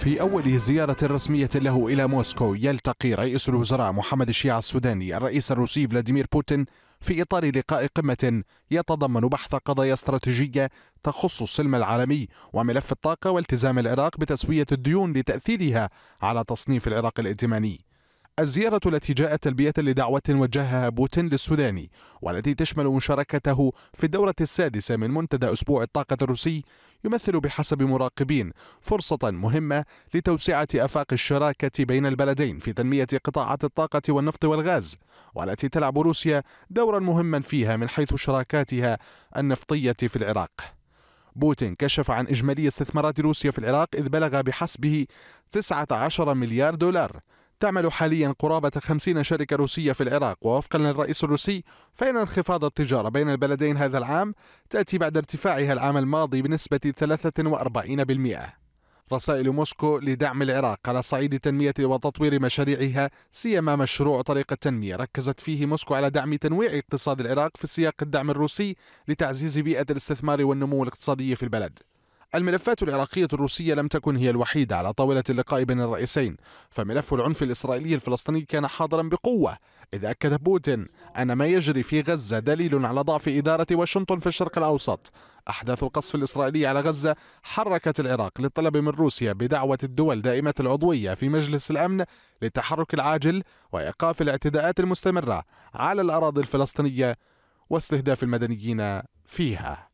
في أول زيارة رسمية له إلى موسكو يلتقي رئيس الوزراء محمد الشيع السوداني الرئيس الروسي فلاديمير بوتين في إطار لقاء قمة يتضمن بحث قضايا استراتيجية تخص السلم العالمي وملف الطاقة والتزام العراق بتسوية الديون لتأثيرها على تصنيف العراق الائتماني الزيارة التي جاءت تلبية لدعوة وجهها بوتين للسوداني والتي تشمل مشاركته في الدورة السادسة من منتدى أسبوع الطاقة الروسي يمثل بحسب مراقبين فرصة مهمة لتوسعة آفاق الشراكة بين البلدين في تنمية قطاعات الطاقة والنفط والغاز والتي تلعب روسيا دورا مهما فيها من حيث شراكاتها النفطية في العراق بوتين كشف عن إجمالي استثمارات روسيا في العراق إذ بلغ بحسبه 19 مليار دولار تعمل حاليا قرابة 50 شركة روسية في العراق ووفقا للرئيس الروسي فإن انخفاض التجارة بين البلدين هذا العام تأتي بعد ارتفاعها العام الماضي بنسبة 43% رسائل موسكو لدعم العراق على صعيد تنمية وتطوير مشاريعها سيما مشروع طريق التنمية ركزت فيه موسكو على دعم تنويع اقتصاد العراق في سياق الدعم الروسي لتعزيز بيئة الاستثمار والنمو الاقتصادي في البلد الملفات العراقية الروسية لم تكن هي الوحيدة على طاولة اللقاء بين الرئيسين فملف العنف الإسرائيلي الفلسطيني كان حاضرا بقوة إذ أكد بوتين أن ما يجري في غزة دليل على ضعف إدارة واشنطن في الشرق الأوسط أحداث القصف الإسرائيلي على غزة حركت العراق للطلب من روسيا بدعوة الدول دائمة العضوية في مجلس الأمن للتحرك العاجل وإيقاف الاعتداءات المستمرة على الأراضي الفلسطينية واستهداف المدنيين فيها